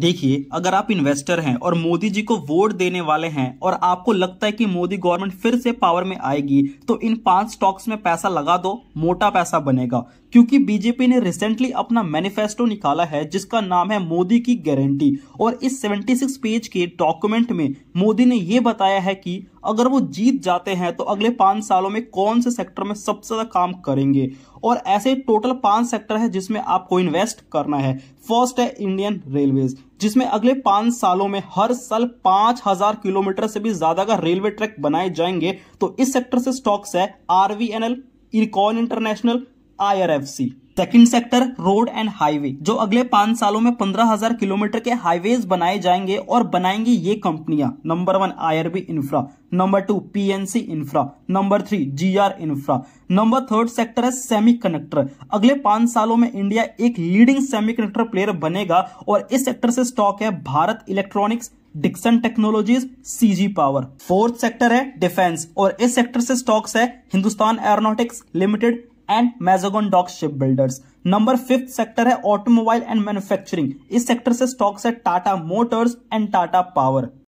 देखिए अगर आप इन्वेस्टर हैं और मोदी जी को वोट देने वाले हैं और आपको लगता है कि मोदी गवर्नमेंट फिर से पावर में आएगी तो इन पांच स्टॉक्स में पैसा लगा दो मोटा पैसा बनेगा क्योंकि बीजेपी ने रिसेंटली अपना मैनिफेस्टो निकाला है जिसका नाम है मोदी की गारंटी और इस 76 पेज के डॉक्यूमेंट में मोदी ने ये बताया है कि अगर वो जीत जाते हैं तो अगले पांच सालों में कौन से सेक्टर में सबसे ज्यादा काम करेंगे और ऐसे टोटल पांच सेक्टर है जिसमें आपको इन्वेस्ट करना है फर्स्ट है इंडियन रेलवेज जिसमें अगले पांच सालों में हर साल पांच हजार किलोमीटर से भी ज्यादा का रेलवे ट्रैक बनाए जाएंगे तो इस सेक्टर से स्टॉक्स है RVNL Ircon International IRFC second sector road and highway जो अगले पांच सालों में पंद्रह हजार किलोमीटर के हाईवेज बनाए जाएंगे और बनाएंगी ये कंपनियां number one IRB infra number two PNC infra number three GR infra number third sector है सेमी कनेक्टर अगले पांच सालों में इंडिया एक लीडिंग सेमी कनेक्टर प्लेयर बनेगा और इस सेक्टर से स्टॉक है Bharat electronics Dixon technologies CG power fourth sector है डिफेंस और इस सेक्टर से स्टॉक्स है Hindustan aeronautics limited and Mazagon dock ship builders number fifth sector है ऑटोमोबाइल एंड मैन्युफैक्चरिंग इस सेक्टर से स्टॉक्स है Tata motors and Tata power